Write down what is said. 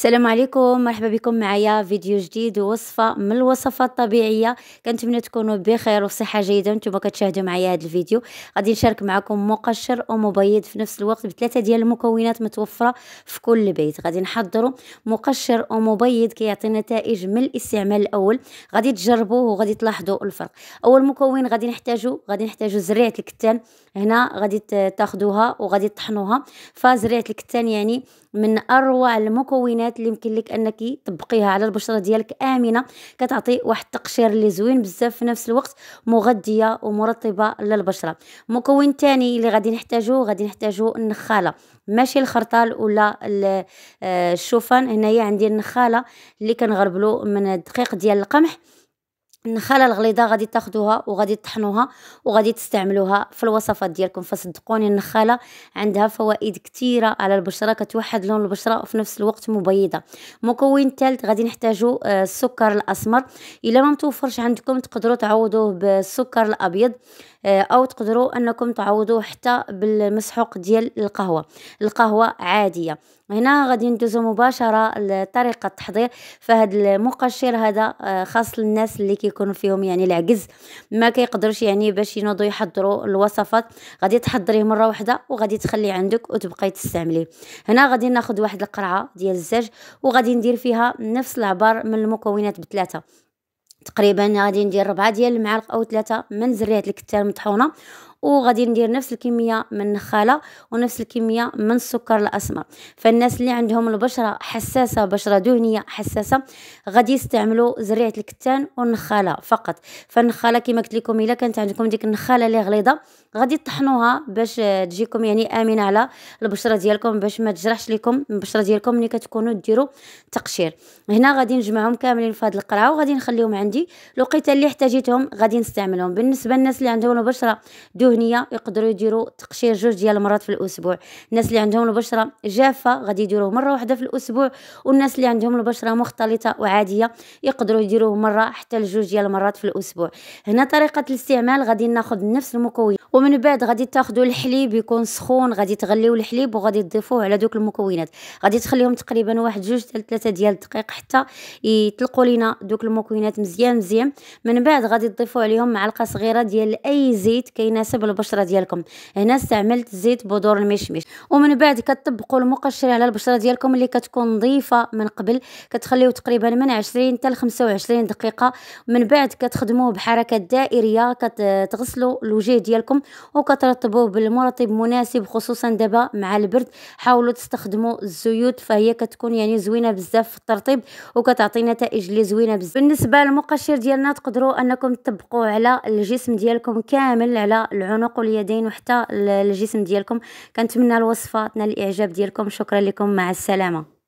السلام عليكم مرحبا بكم معايا فيديو جديد ووصفه من الوصفات الطبيعيه كنتمنى تكونوا بخير وصحه جيده وانتم كتشاهدوا معايا هذا الفيديو غادي نشارك معكم مقشر ومبيض في نفس الوقت بثلاثه ديال المكونات متوفره في كل بيت غادي نحضروا مقشر ومبيض كيعطي كي نتائج من الاستعمال الاول غادي تجربوه وغادي تلاحظوا الفرق اول مكون غادي نحتاجو غادي نحتاجو زريعه الكتان هنا غادي تاخذوها وغادي تطحنوها فزريعه الكتان يعني من اروع المكونات الحاجات اللي يمكن لك انك تطبقيها على البشره ديالك امنه كتعطي واحد التقشير اللي زوين بزاف في نفس الوقت مغذيه ومرطبه للبشره مكون ثاني اللي غادي نحتاجو غادي نحتاجو النخاله ماشي الخرطال ولا آه، الشوفان هنايا عندي النخاله اللي كنغربلو من الدقيق ديال القمح النخاله الغليظه غادي تاخذوها وغادي تطحنوها وغادي تستعملوها في الوصفات ديالكم فصدقوني النخاله عندها فوائد كثيره على البشره كتوحد لون البشره وفي نفس الوقت مبيضه المكون ثالث غادي نحتاجو آه، السكر الاسمر الا ما متوفرش عندكم تقدروا تعوضوه بالسكر الابيض آه، او تقدروا انكم تعوضوه حتى بالمسحوق ديال القهوه القهوه عاديه هنا غادي ندوزو مباشره لطريقه التحضير فهاد المقشر هذا آه، خاص للناس اللي كيكون فيهم يعني العجز ما كيقدروش يعني باش ينوضوا يحضروا الوصفات غادي تحضريه مره واحده وغادي تخليه عندك وتبقاي تستعمليه هنا غادي ناخذ واحد القرعه ديال الزاج وغادي ندير فيها نفس العبار من المكونات بثلاثه تقريبا غادي ندير ربعة ديال المعالق او ثلاثة من زريات الكتان مطحونه وغادي ندير نفس الكميه من النخاله ونفس الكميه من السكر الاسمر فالناس اللي عندهم البشره حساسه بشره دهنيه حساسه غادي يستعملوا زريعه الكتان والنخاله فقط فالنخاله كما قلت لكم الا كانت عندكم ديك النخاله اللي غليظه غادي تطحنوها باش تجيكم يعني امنه على البشره ديالكم باش ما تجرحش لكم البشره ديالكم ملي كتكونوا ديروا تقشير هنا غادي نجمعهم كاملين في هذه القرعه وغادي نخليهم عندي لقيت اللي احتاجيتهم غادي نستعملهم بالنسبه للناس اللي عندهم البشره الدهنيه يقدروا يديروا تقشير جوج ديال المرات في الاسبوع الناس اللي عندهم البشره جافه غادي يديروه مره واحده في الاسبوع والناس اللي عندهم البشره مختلطه وعاديه يقدروا يديروه مره حتى لجوج ديال المرات في الاسبوع هنا طريقه الاستعمال غادي ناخذ نفس المكون ومن بعد غادي تاخذوا الحليب يكون سخون غادي تغليو الحليب وغادي تضيفوه على دوك المكونات غادي تخليهم تقريبا واحد جوج حتى ثلاثه ديال الدقائق حتى يطلقوا لينا دوك المكونات مزيان مزيان من بعد غادي تضيفوا عليهم معلقه صغيره ديال اي زيت كيناسب البشره ديالكم هنا استعملت زيت بودور المشمش ومن بعد كتطبقوا المقشر على البشره ديالكم اللي كتكون نظيفه من قبل كتخليو تقريبا من 20 حتى 25 دقيقه من بعد كتخدموه بحركات دائريه كتغسلوا الوجه ديالكم ديالكم وكترطبوه بالمرطب مناسب خصوصا دابا مع البرد حاولوا تستخدموا الزيوت فهي كتكون يعني زوينه بزاف في الترطيب وكتعطي نتائج اللي زوينه بزاف بالنسبه للمقشر ديالنا تقدروا انكم تطبقوه على الجسم ديالكم كامل على العنق واليدين وحتى الجسم ديالكم كنتمنى الوصفه تنال الاعجاب ديالكم شكرا لكم مع السلامه